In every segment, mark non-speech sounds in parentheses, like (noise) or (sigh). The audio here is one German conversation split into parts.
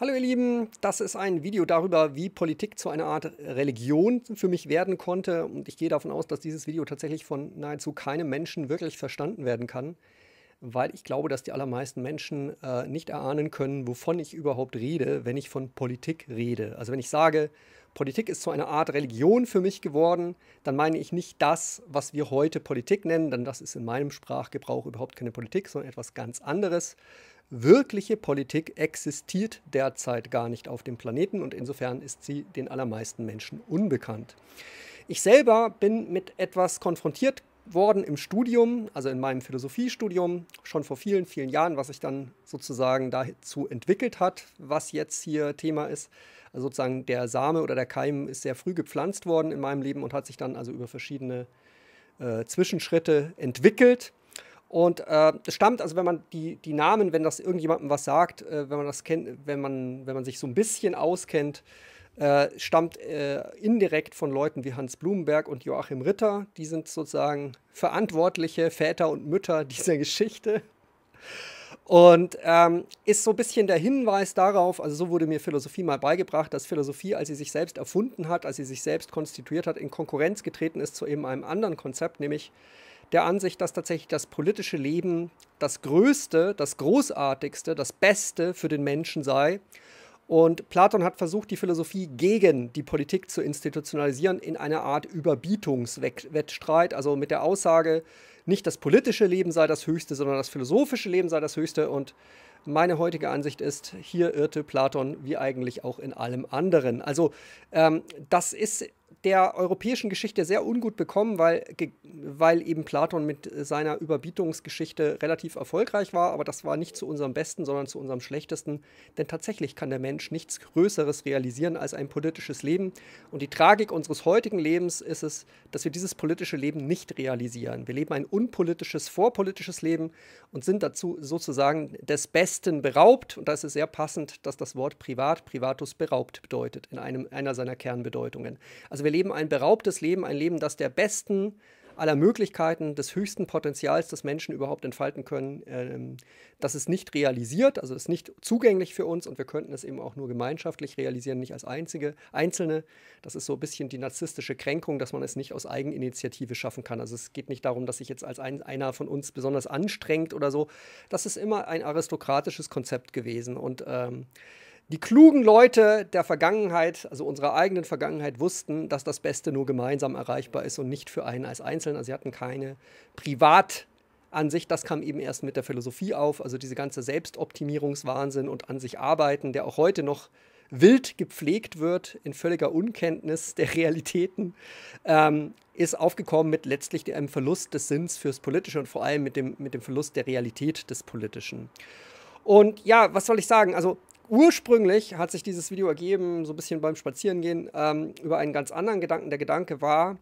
Hallo ihr Lieben, das ist ein Video darüber, wie Politik zu einer Art Religion für mich werden konnte und ich gehe davon aus, dass dieses Video tatsächlich von nahezu keinem Menschen wirklich verstanden werden kann, weil ich glaube, dass die allermeisten Menschen äh, nicht erahnen können, wovon ich überhaupt rede, wenn ich von Politik rede. Also wenn ich sage, Politik ist zu einer Art Religion für mich geworden, dann meine ich nicht das, was wir heute Politik nennen, denn das ist in meinem Sprachgebrauch überhaupt keine Politik, sondern etwas ganz anderes wirkliche Politik existiert derzeit gar nicht auf dem Planeten und insofern ist sie den allermeisten Menschen unbekannt. Ich selber bin mit etwas konfrontiert worden im Studium, also in meinem Philosophiestudium, schon vor vielen, vielen Jahren, was sich dann sozusagen dazu entwickelt hat, was jetzt hier Thema ist. Also sozusagen der Same oder der Keim ist sehr früh gepflanzt worden in meinem Leben und hat sich dann also über verschiedene äh, Zwischenschritte entwickelt. Und äh, es stammt, also wenn man die, die Namen, wenn das irgendjemandem was sagt, äh, wenn man das kennt, wenn man, wenn man sich so ein bisschen auskennt, äh, stammt äh, indirekt von Leuten wie Hans Blumenberg und Joachim Ritter. Die sind sozusagen verantwortliche Väter und Mütter (laughs) dieser Geschichte. Und ähm, ist so ein bisschen der Hinweis darauf, also so wurde mir Philosophie mal beigebracht, dass Philosophie, als sie sich selbst erfunden hat, als sie sich selbst konstituiert hat, in Konkurrenz getreten ist zu eben einem anderen Konzept, nämlich der Ansicht, dass tatsächlich das politische Leben das Größte, das Großartigste, das Beste für den Menschen sei. Und Platon hat versucht, die Philosophie gegen die Politik zu institutionalisieren in einer Art Überbietungswettstreit, also mit der Aussage, nicht das politische Leben sei das Höchste, sondern das philosophische Leben sei das Höchste. Und meine heutige Ansicht ist, hier irrte Platon wie eigentlich auch in allem anderen. Also ähm, das ist der europäischen Geschichte sehr ungut bekommen, weil, weil eben Platon mit äh, seiner Überbietungsgeschichte relativ erfolgreich war, aber das war nicht zu unserem Besten, sondern zu unserem Schlechtesten, denn tatsächlich kann der Mensch nichts Größeres realisieren als ein politisches Leben und die Tragik unseres heutigen Lebens ist es, dass wir dieses politische Leben nicht realisieren. Wir leben ein unpolitisches, vorpolitisches Leben und sind dazu sozusagen des Besten beraubt und da ist es sehr passend, dass das Wort privat, privatus beraubt bedeutet, in einem, einer seiner Kernbedeutungen. Also wir wir leben ein beraubtes Leben, ein Leben, das der besten aller Möglichkeiten, des höchsten Potenzials, das Menschen überhaupt entfalten können, ähm, das ist nicht realisiert, also ist nicht zugänglich für uns und wir könnten es eben auch nur gemeinschaftlich realisieren, nicht als einzige, Einzelne. Das ist so ein bisschen die narzisstische Kränkung, dass man es nicht aus Eigeninitiative schaffen kann. Also es geht nicht darum, dass sich jetzt als ein, einer von uns besonders anstrengt oder so. Das ist immer ein aristokratisches Konzept gewesen und ähm, die klugen Leute der Vergangenheit, also unserer eigenen Vergangenheit, wussten, dass das Beste nur gemeinsam erreichbar ist und nicht für einen als Einzelnen. Also sie hatten keine Privatansicht. Das kam eben erst mit der Philosophie auf. Also diese ganze Selbstoptimierungswahnsinn und an sich arbeiten, der auch heute noch wild gepflegt wird in völliger Unkenntnis der Realitäten, ähm, ist aufgekommen mit letztlich dem Verlust des Sinns fürs Politische und vor allem mit dem, mit dem Verlust der Realität des Politischen. Und ja, was soll ich sagen? Also ursprünglich hat sich dieses Video ergeben, so ein bisschen beim Spazierengehen, ähm, über einen ganz anderen Gedanken. Der Gedanke war,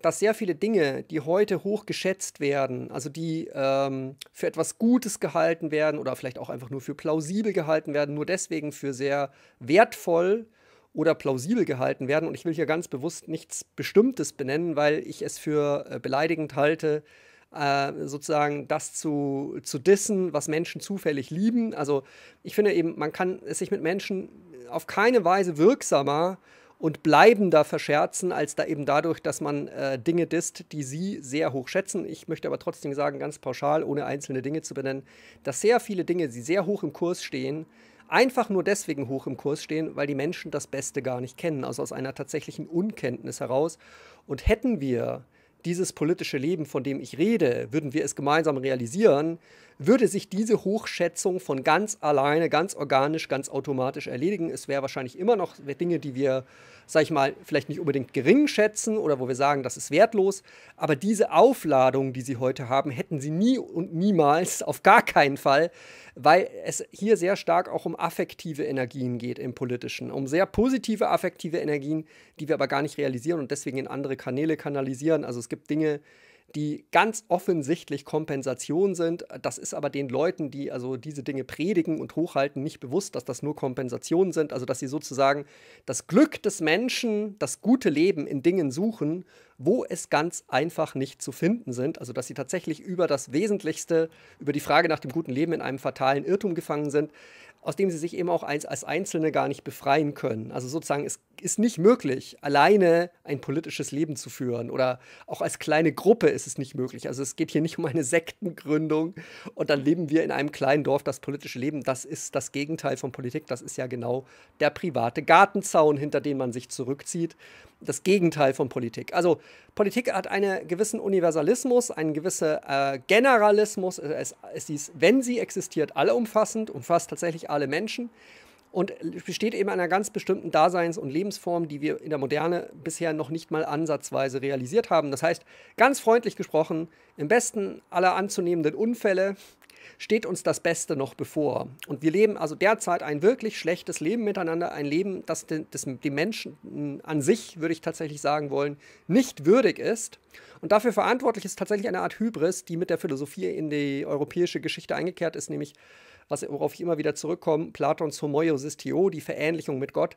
dass sehr viele Dinge, die heute hoch geschätzt werden, also die ähm, für etwas Gutes gehalten werden oder vielleicht auch einfach nur für plausibel gehalten werden, nur deswegen für sehr wertvoll oder plausibel gehalten werden. Und ich will hier ganz bewusst nichts Bestimmtes benennen, weil ich es für äh, beleidigend halte, äh, sozusagen das zu, zu dissen, was Menschen zufällig lieben. Also ich finde eben, man kann es sich mit Menschen auf keine Weise wirksamer und bleibender verscherzen, als da eben dadurch, dass man äh, Dinge disst, die sie sehr hoch schätzen. Ich möchte aber trotzdem sagen, ganz pauschal, ohne einzelne Dinge zu benennen, dass sehr viele Dinge, die sehr hoch im Kurs stehen, einfach nur deswegen hoch im Kurs stehen, weil die Menschen das Beste gar nicht kennen, also aus einer tatsächlichen Unkenntnis heraus. Und hätten wir dieses politische Leben, von dem ich rede, würden wir es gemeinsam realisieren, würde sich diese Hochschätzung von ganz alleine, ganz organisch, ganz automatisch erledigen. Es wäre wahrscheinlich immer noch Dinge, die wir, sag ich mal, vielleicht nicht unbedingt gering schätzen oder wo wir sagen, das ist wertlos. Aber diese Aufladung, die sie heute haben, hätten sie nie und niemals, (laughs) auf gar keinen Fall, weil es hier sehr stark auch um affektive Energien geht im Politischen, um sehr positive affektive Energien, die wir aber gar nicht realisieren und deswegen in andere Kanäle kanalisieren. Also es gibt Dinge, die ganz offensichtlich Kompensation sind. Das ist aber den Leuten, die also diese Dinge predigen und hochhalten, nicht bewusst, dass das nur Kompensationen sind. Also dass sie sozusagen das Glück des Menschen, das gute Leben in Dingen suchen, wo es ganz einfach nicht zu finden sind. Also dass sie tatsächlich über das Wesentlichste, über die Frage nach dem guten Leben in einem fatalen Irrtum gefangen sind aus dem sie sich eben auch als, Einzelne gar nicht befreien können. Also sozusagen, es ist nicht möglich, alleine ein politisches Leben zu führen oder auch als kleine Gruppe ist es nicht möglich. Also es geht hier nicht um eine Sektengründung und dann leben wir in einem kleinen Dorf das politische Leben. Das ist das Gegenteil von Politik. Das ist ja genau der private Gartenzaun, hinter dem man sich zurückzieht das Gegenteil von Politik. Also Politik hat einen gewissen Universalismus, einen gewissen äh, Generalismus. Es, es ist, wenn sie existiert, alle umfassend, umfasst tatsächlich alle Menschen und besteht eben einer ganz bestimmten Daseins- und Lebensform, die wir in der Moderne bisher noch nicht mal ansatzweise realisiert haben. Das heißt, ganz freundlich gesprochen, im besten aller anzunehmenden Unfälle steht uns das Beste noch bevor. Und wir leben also derzeit ein wirklich schlechtes Leben miteinander, ein Leben, das, den, das die Menschen an sich, würde ich tatsächlich sagen wollen, nicht würdig ist. Und dafür verantwortlich ist tatsächlich eine Art Hybris, die mit der Philosophie in die europäische Geschichte eingekehrt ist, nämlich, worauf ich immer wieder zurückkomme, Platons Homoiosistio, die Verähnlichung mit Gott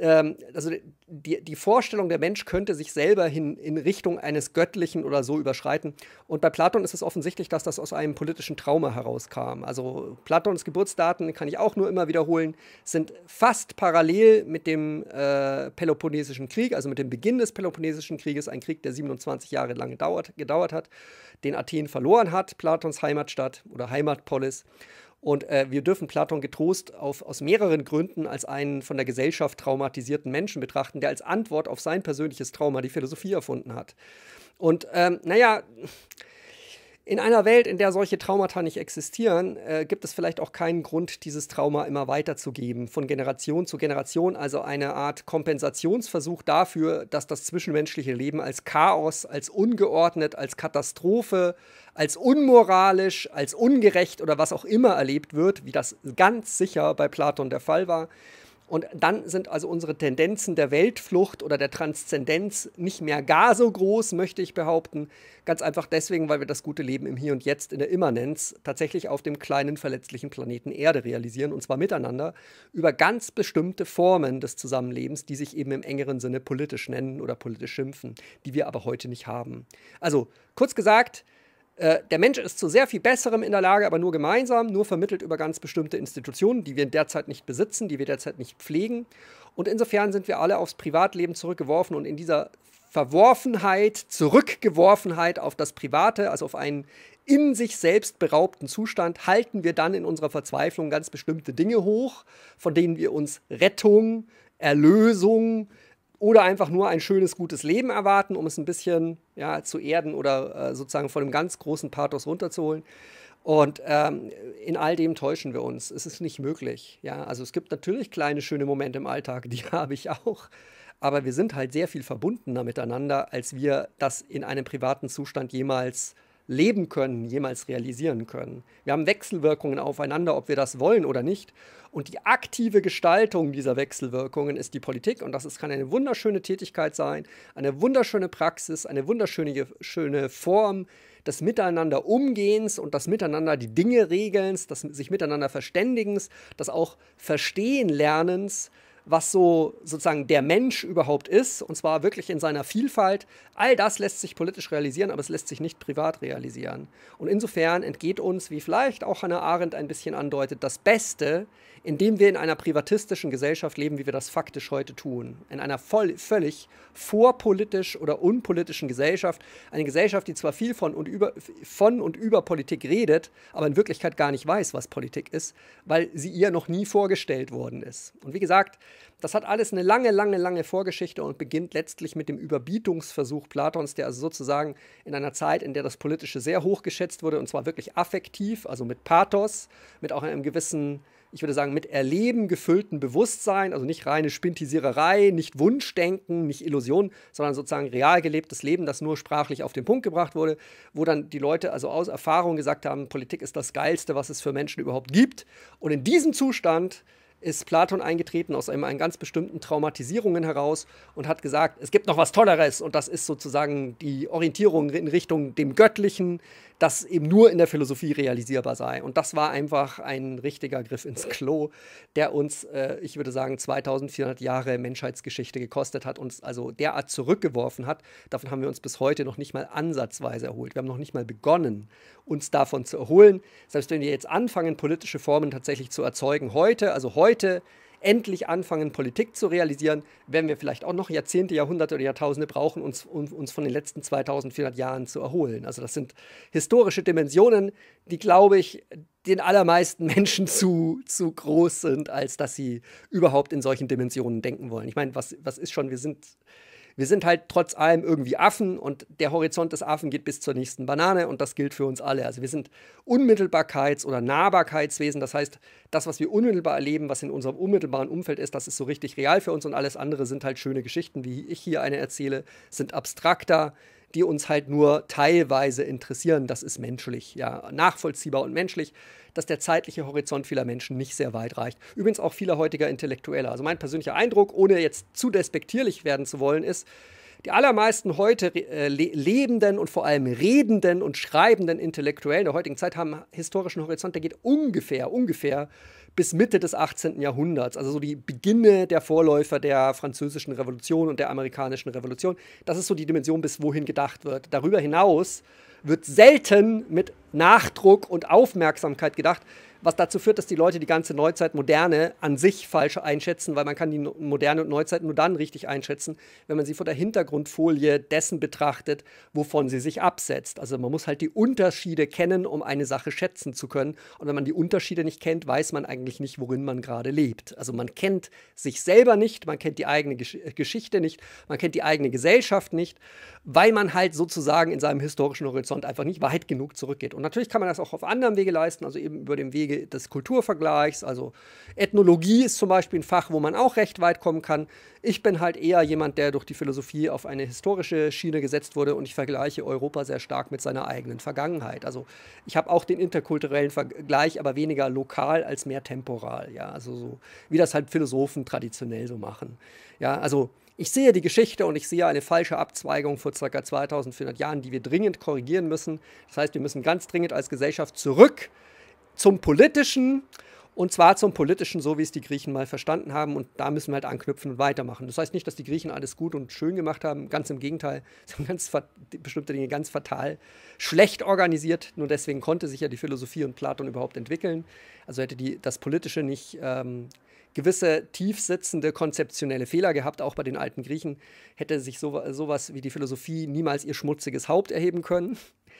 ähm, also die, die Vorstellung, der Mensch könnte sich selber hin, in Richtung eines Göttlichen oder so überschreiten. Und bei Platon ist es offensichtlich, dass das aus einem politischen Trauma herauskam. Also Platons Geburtsdaten, kann ich auch nur immer wiederholen, sind fast parallel mit dem äh, Peloponnesischen Krieg, also mit dem Beginn des Peloponnesischen Krieges, ein Krieg, der 27 Jahre lang gedauert, gedauert hat, den Athen verloren hat, Platons Heimatstadt oder Heimatpolis. Und äh, wir dürfen Platon getrost auf, aus mehreren Gründen als einen von der Gesellschaft traumatisierten Menschen betrachten, der als Antwort auf sein persönliches Trauma die Philosophie erfunden hat. Und ähm, naja, in einer Welt, in der solche Traumata nicht existieren, äh, gibt es vielleicht auch keinen Grund, dieses Trauma immer weiterzugeben, von Generation zu Generation, also eine Art Kompensationsversuch dafür, dass das zwischenmenschliche Leben als Chaos, als ungeordnet, als Katastrophe, als unmoralisch, als ungerecht oder was auch immer erlebt wird, wie das ganz sicher bei Platon der Fall war. Und dann sind also unsere Tendenzen der Weltflucht oder der Transzendenz nicht mehr gar so groß, möchte ich behaupten. Ganz einfach deswegen, weil wir das gute Leben im Hier und Jetzt in der Immanenz tatsächlich auf dem kleinen verletzlichen Planeten Erde realisieren. Und zwar miteinander über ganz bestimmte Formen des Zusammenlebens, die sich eben im engeren Sinne politisch nennen oder politisch schimpfen, die wir aber heute nicht haben. Also kurz gesagt, äh, der Mensch ist zu sehr viel Besserem in der Lage, aber nur gemeinsam, nur vermittelt über ganz bestimmte Institutionen, die wir derzeit nicht besitzen, die wir derzeit nicht pflegen. Und insofern sind wir alle aufs Privatleben zurückgeworfen und in dieser Verworfenheit, Zurückgeworfenheit auf das Private, also auf einen in sich selbst beraubten Zustand, halten wir dann in unserer Verzweiflung ganz bestimmte Dinge hoch, von denen wir uns Rettung, Erlösung, oder einfach nur ein schönes, gutes Leben erwarten, um es ein bisschen ja, zu erden oder äh, sozusagen von einem ganz großen Pathos runterzuholen. Und ähm, in all dem täuschen wir uns. Es ist nicht möglich. Ja, also es gibt natürlich kleine, schöne Momente im Alltag, (laughs) die habe ich auch. Aber wir sind halt sehr viel verbundener miteinander, als wir das in einem privaten Zustand jemals äh, leben können, jemals realisieren können. Wir haben Wechselwirkungen aufeinander, ob wir das wollen oder nicht. Und die aktive Gestaltung dieser Wechselwirkungen ist die Politik. Und das ist, kann eine wunderschöne Tätigkeit sein, eine wunderschöne Praxis, eine wunderschöne schöne Form des Miteinander Umgehens und das Miteinander die Dinge regelns, das sich miteinander Verständigens, das auch Verstehen lernens was so sozusagen der Mensch überhaupt ist, und zwar wirklich in seiner Vielfalt, all das lässt sich politisch realisieren, aber es lässt sich nicht privat realisieren. Und insofern entgeht uns, wie vielleicht auch Hannah Arendt ein bisschen andeutet, das Beste, indem wir in einer privatistischen Gesellschaft leben, wie wir das faktisch heute tun. In einer voll, völlig vorpolitisch oder unpolitischen Gesellschaft. Eine Gesellschaft, die zwar viel von und, über, von und über Politik redet, aber in Wirklichkeit gar nicht weiß, was Politik ist, weil sie ihr noch nie vorgestellt worden ist. Und wie gesagt, das hat alles eine lange, lange, lange Vorgeschichte und beginnt letztlich mit dem Überbietungsversuch Platons, der also sozusagen in einer Zeit, in der das Politische sehr hoch geschätzt wurde, und zwar wirklich affektiv, also mit Pathos, mit auch einem gewissen ich würde sagen, mit Erleben gefüllten Bewusstsein, also nicht reine Spintisiererei, nicht Wunschdenken, nicht Illusion, sondern sozusagen real gelebtes Leben, das nur sprachlich auf den Punkt gebracht wurde, wo dann die Leute also aus Erfahrung gesagt haben, Politik ist das Geilste, was es für Menschen überhaupt gibt. Und in diesem Zustand ist Platon eingetreten aus einem, einem ganz bestimmten Traumatisierungen heraus und hat gesagt, es gibt noch was Tolleres und das ist sozusagen die Orientierung in Richtung dem Göttlichen, das eben nur in der Philosophie realisierbar sei. Und das war einfach ein richtiger Griff ins Klo, der uns, äh, ich würde sagen, 2400 Jahre Menschheitsgeschichte gekostet hat, uns also derart zurückgeworfen hat. Davon haben wir uns bis heute noch nicht mal ansatzweise erholt. Wir haben noch nicht mal begonnen, uns davon zu erholen. Selbst wenn wir jetzt anfangen, politische Formen tatsächlich zu erzeugen, heute, also heute endlich anfangen, Politik zu realisieren, werden wir vielleicht auch noch Jahrzehnte, Jahrhunderte oder Jahrtausende brauchen, uns, um uns von den letzten 2400 Jahren zu erholen. Also das sind historische Dimensionen, die, glaube ich, den allermeisten (laughs) Menschen zu, zu groß sind, als dass sie überhaupt in solchen Dimensionen denken wollen. Ich meine, was, was ist schon, wir sind wir sind halt trotz allem irgendwie Affen und der Horizont des Affen geht bis zur nächsten Banane und das gilt für uns alle. Also wir sind Unmittelbarkeits- oder Nahbarkeitswesen. Das heißt, das, was wir unmittelbar erleben, was in unserem unmittelbaren Umfeld ist, das ist so richtig real für uns und alles andere sind halt schöne Geschichten, wie ich hier eine erzähle, sind abstrakter, die uns halt nur teilweise interessieren. Das ist menschlich, ja, nachvollziehbar und menschlich, dass der zeitliche Horizont vieler Menschen nicht sehr weit reicht. Übrigens auch vieler heutiger Intellektueller. Also mein persönlicher Eindruck, ohne jetzt zu despektierlich werden zu wollen, ist, die allermeisten heute äh, le lebenden und vor allem redenden und schreibenden Intellektuellen der heutigen Zeit haben einen historischen Horizont, der geht ungefähr, ungefähr bis Mitte des 18. Jahrhunderts, also so die Beginne der Vorläufer der französischen Revolution und der amerikanischen Revolution. Das ist so die Dimension, bis wohin gedacht wird. Darüber hinaus wird selten mit Nachdruck und Aufmerksamkeit gedacht was dazu führt, dass die Leute die ganze Neuzeit Moderne an sich falsch einschätzen, weil man kann die Moderne und Neuzeit nur dann richtig einschätzen, wenn man sie vor der Hintergrundfolie dessen betrachtet, wovon sie sich absetzt. Also man muss halt die Unterschiede kennen, um eine Sache schätzen zu können. Und wenn man die Unterschiede nicht kennt, weiß man eigentlich nicht, worin man gerade lebt. Also man kennt sich selber nicht, man kennt die eigene Gesch Geschichte nicht, man kennt die eigene Gesellschaft nicht, weil man halt sozusagen in seinem historischen Horizont einfach nicht weit genug zurückgeht. Und natürlich kann man das auch auf anderem Wege leisten, also eben über den Wege Wege des Kulturvergleichs. Also Ethnologie ist zum Beispiel ein Fach, wo man auch recht weit kommen kann. Ich bin halt eher jemand, der durch die Philosophie auf eine historische Schiene gesetzt wurde und ich vergleiche Europa sehr stark mit seiner eigenen Vergangenheit. Also ich habe auch den interkulturellen Vergleich, aber weniger lokal als mehr temporal. Ja, also so, wie das halt Philosophen traditionell so machen. Ja, also ich sehe die Geschichte und ich sehe eine falsche Abzweigung vor ca. 2400 Jahren, die wir dringend korrigieren müssen. Das heißt, wir müssen ganz dringend als Gesellschaft zurück zum Politischen. Und zwar zum Politischen, so wie es die Griechen mal verstanden haben. Und da müssen wir halt anknüpfen und weitermachen. Das heißt nicht, dass die Griechen alles gut und schön gemacht haben. Ganz im Gegenteil. (laughs) Sie haben ganz bestimmte Dinge ganz fatal schlecht organisiert. Nur deswegen konnte sich ja die Philosophie und Platon überhaupt entwickeln. Also hätte die, das Politische nicht ähm, gewisse tiefsitzende konzeptionelle Fehler gehabt, auch bei den alten Griechen, hätte sich so, sowas wie die Philosophie niemals ihr schmutziges Haupt erheben können. (laughs)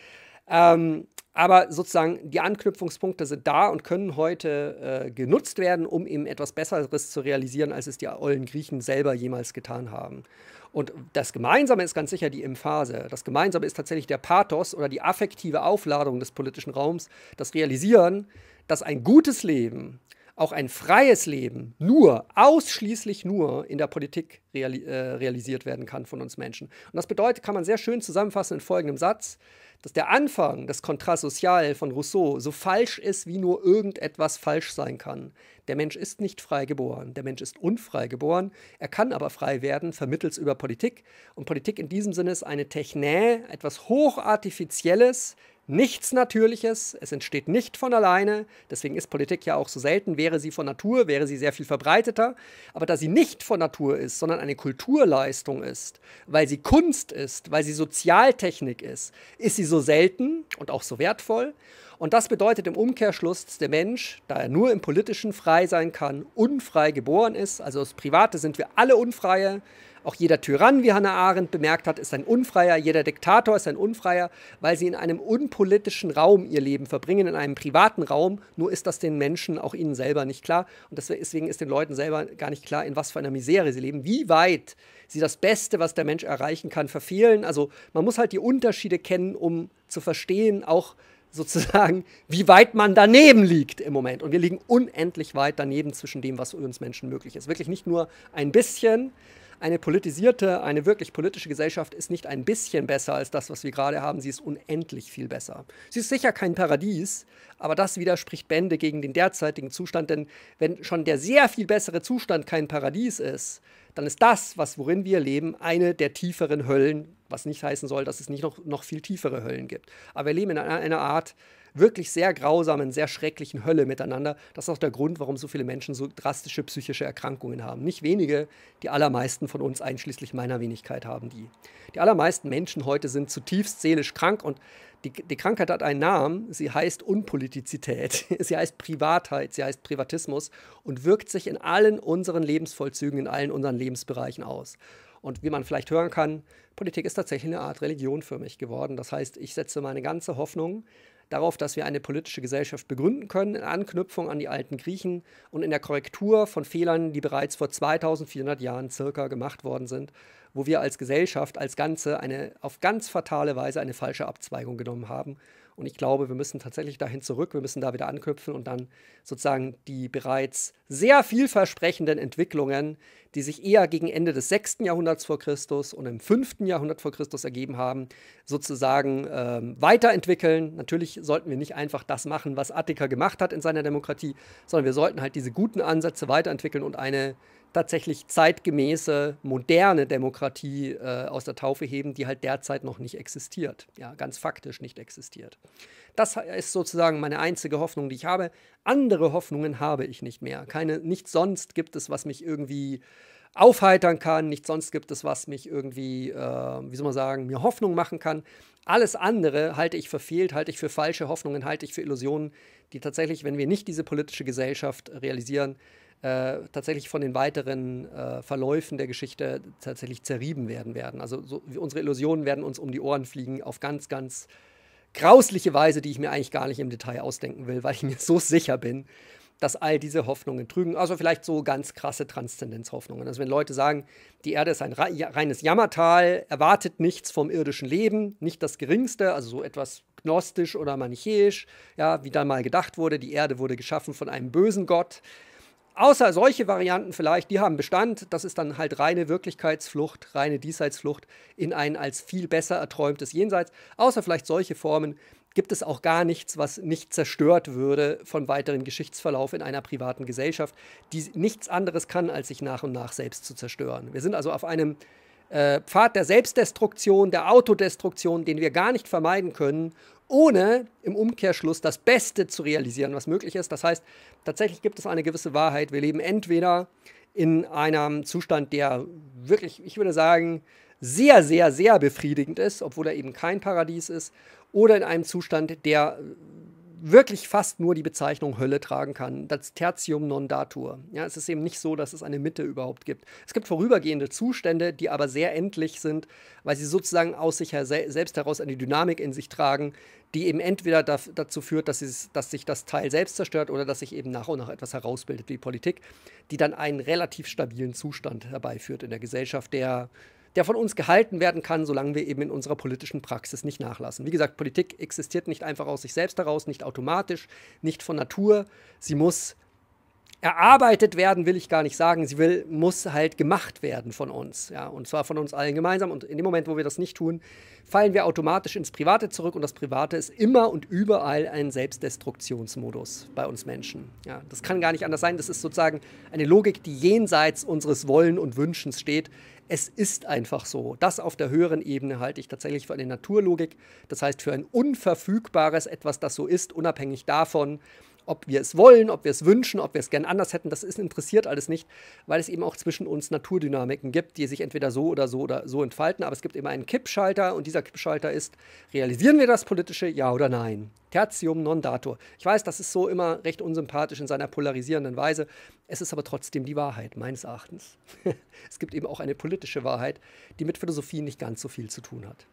Ähm, aber sozusagen die Anknüpfungspunkte sind da und können heute äh, genutzt werden, um eben etwas Besseres zu realisieren, als es die ollen Griechen selber jemals getan haben. Und das Gemeinsame ist ganz sicher die Emphase. Das Gemeinsame ist tatsächlich der Pathos oder die affektive Aufladung des politischen Raums, das Realisieren, dass ein gutes Leben auch ein freies Leben nur, ausschließlich nur in der Politik reali äh, realisiert werden kann von uns Menschen. Und das bedeutet, kann man sehr schön zusammenfassen in folgendem Satz, dass der Anfang des Contrat social von Rousseau so falsch ist, wie nur irgendetwas falsch sein kann. Der Mensch ist nicht frei geboren, der Mensch ist unfrei geboren, er kann aber frei werden, vermittels über Politik. Und Politik in diesem Sinne ist eine Technä, etwas Hochartifizielles, nichts Natürliches, es entsteht nicht von alleine, deswegen ist Politik ja auch so selten, wäre sie von Natur, wäre sie sehr viel verbreiteter, aber da sie nicht von Natur ist, sondern eine Kulturleistung ist, weil sie Kunst ist, weil sie Sozialtechnik ist, ist sie so selten und auch so wertvoll. Und das bedeutet im Umkehrschluss, dass der Mensch, da er nur im Politischen frei sein kann, unfrei geboren ist. Also als Private sind wir alle Unfreie. Auch jeder Tyrann, wie Hannah Arendt bemerkt hat, ist ein Unfreier, jeder Diktator ist ein Unfreier, weil sie in einem unpolitischen Raum ihr Leben verbringen, in einem privaten Raum. Nur ist das den Menschen, auch ihnen selber nicht klar. Und deswegen ist den Leuten selber gar nicht klar, in was für einer Misere sie leben, wie weit sie das Beste, was der Mensch erreichen kann, verfehlen. Also man muss halt die Unterschiede kennen, um zu verstehen, auch sozusagen, wie weit man daneben liegt im Moment. Und wir liegen unendlich weit daneben zwischen dem, was uns Menschen möglich ist. Wirklich nicht nur ein bisschen, eine politisierte, eine wirklich politische Gesellschaft ist nicht ein bisschen besser als das, was wir gerade haben. Sie ist unendlich viel besser. Sie ist sicher kein Paradies, aber das widerspricht Bände gegen den derzeitigen Zustand, denn wenn schon der sehr viel bessere Zustand kein Paradies ist, dann ist das, was worin wir leben, eine der tieferen Höllen was nicht heißen soll, dass es nicht noch, noch viel tiefere Höllen gibt. Aber wir leben in einer, einer Art wirklich sehr grausamen, sehr schrecklichen Hölle miteinander. Das ist auch der Grund, warum so viele Menschen so drastische psychische Erkrankungen haben. Nicht wenige, die allermeisten von uns, einschließlich meiner Wenigkeit, haben die. Die allermeisten Menschen heute sind zutiefst seelisch krank und die, die Krankheit hat einen Namen. Sie heißt Unpolitizität, (laughs) sie heißt Privatheit, sie heißt Privatismus und wirkt sich in allen unseren Lebensvollzügen, in allen unseren Lebensbereichen aus. Und wie man vielleicht hören kann, Politik ist tatsächlich eine Art Religion für mich geworden. Das heißt, ich setze meine ganze Hoffnung darauf, dass wir eine politische Gesellschaft begründen können, in Anknüpfung an die alten Griechen und in der Korrektur von Fehlern, die bereits vor 2400 Jahren circa gemacht worden sind, wo wir als Gesellschaft, als Ganze eine auf ganz fatale Weise eine falsche Abzweigung genommen haben und ich glaube, wir müssen tatsächlich dahin zurück, wir müssen da wieder anknüpfen und dann sozusagen die bereits sehr vielversprechenden Entwicklungen, die sich eher gegen Ende des 6. Jahrhunderts vor Christus und im 5. Jahrhundert vor Christus ergeben haben, sozusagen ähm, weiterentwickeln. Natürlich sollten wir nicht einfach das machen, was Attika gemacht hat in seiner Demokratie, sondern wir sollten halt diese guten Ansätze weiterentwickeln und eine tatsächlich zeitgemäße, moderne Demokratie äh, aus der Taufe heben, die halt derzeit noch nicht existiert, ja, ganz faktisch nicht existiert. Das ist sozusagen meine einzige Hoffnung, die ich habe. Andere Hoffnungen habe ich nicht mehr. Keine, nichts sonst gibt es, was mich irgendwie aufheitern kann, nichts sonst gibt es, was mich irgendwie, äh, wie soll man sagen, mir Hoffnung machen kann. Alles andere halte ich für fehlt, halte ich für falsche Hoffnungen, halte ich für Illusionen, die tatsächlich, wenn wir nicht diese politische Gesellschaft realisieren, äh, tatsächlich von den weiteren äh, Verläufen der Geschichte tatsächlich zerrieben werden werden. Also so, unsere Illusionen werden uns um die Ohren fliegen auf ganz, ganz grausliche Weise, die ich mir eigentlich gar nicht im Detail ausdenken will, weil ich mir (laughs) so sicher bin, dass all diese Hoffnungen trügen. Also vielleicht so ganz krasse Transzendenzhoffnungen. Also wenn Leute sagen, die Erde ist ein reines Jammertal, erwartet nichts vom irdischen Leben, nicht das Geringste, also so etwas gnostisch oder manichäisch, ja, wie da mal gedacht wurde, die Erde wurde geschaffen von einem bösen Gott Außer solche Varianten vielleicht, die haben Bestand. Das ist dann halt reine Wirklichkeitsflucht, reine Diesseitsflucht in ein als viel besser erträumtes Jenseits. Außer vielleicht solche Formen gibt es auch gar nichts, was nicht zerstört würde von weiteren Geschichtsverlauf in einer privaten Gesellschaft, die nichts anderes kann, als sich nach und nach selbst zu zerstören. Wir sind also auf einem äh, Pfad der Selbstdestruktion, der Autodestruktion, den wir gar nicht vermeiden können, ohne im Umkehrschluss das Beste zu realisieren, was möglich ist. Das heißt, tatsächlich gibt es eine gewisse Wahrheit. Wir leben entweder in einem Zustand, der wirklich, ich würde sagen, sehr, sehr, sehr befriedigend ist, obwohl er eben kein Paradies ist, oder in einem Zustand, der wirklich fast nur die Bezeichnung Hölle tragen kann. Das Tertium non datur. Ja, es ist eben nicht so, dass es eine Mitte überhaupt gibt. Es gibt vorübergehende Zustände, die aber sehr endlich sind, weil sie sozusagen aus sich her selbst heraus eine Dynamik in sich tragen, die eben entweder da dazu führt, dass, dass sich das Teil selbst zerstört oder dass sich eben nach und nach etwas herausbildet wie Politik, die dann einen relativ stabilen Zustand herbeiführt in der Gesellschaft, der der von uns gehalten werden kann, solange wir eben in unserer politischen Praxis nicht nachlassen. Wie gesagt, Politik existiert nicht einfach aus sich selbst heraus, nicht automatisch, nicht von Natur. Sie muss erarbeitet werden, will ich gar nicht sagen. Sie will, muss halt gemacht werden von uns. Ja? Und zwar von uns allen gemeinsam. Und in dem Moment, wo wir das nicht tun, fallen wir automatisch ins Private zurück. Und das Private ist immer und überall ein Selbstdestruktionsmodus bei uns Menschen. Ja? Das kann gar nicht anders sein. Das ist sozusagen eine Logik, die jenseits unseres Wollen und Wünschens steht. Es ist einfach so. Das auf der höheren Ebene halte ich tatsächlich für eine Naturlogik. Das heißt, für ein unverfügbares etwas, das so ist, unabhängig davon, ob wir es wollen, ob wir es wünschen, ob wir es gern anders hätten, das ist interessiert alles nicht, weil es eben auch zwischen uns Naturdynamiken gibt, die sich entweder so oder so oder so entfalten, aber es gibt immer einen Kippschalter und dieser Kippschalter ist, realisieren wir das politische, ja oder nein? Tertium non datur. Ich weiß, das ist so immer recht unsympathisch in seiner polarisierenden Weise, es ist aber trotzdem die Wahrheit, meines Erachtens. (laughs) es gibt eben auch eine politische Wahrheit, die mit Philosophie nicht ganz so viel zu tun hat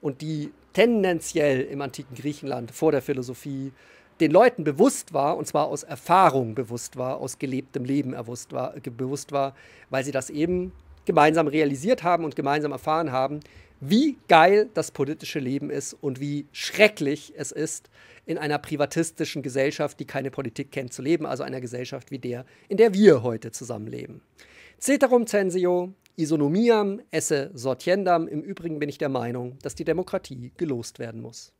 und die tendenziell im antiken Griechenland vor der Philosophie den Leuten bewusst war, und zwar aus Erfahrung bewusst war, aus gelebtem Leben bewusst war, bewusst war, weil sie das eben gemeinsam realisiert haben und gemeinsam erfahren haben, wie geil das politische Leben ist und wie schrecklich es ist, in einer privatistischen Gesellschaft, die keine Politik kennt, zu leben, also einer Gesellschaft wie der, in der wir heute zusammenleben. Ceterum censio, isonomiam esse sortiendam, im Übrigen bin ich der Meinung, dass die Demokratie gelost werden muss.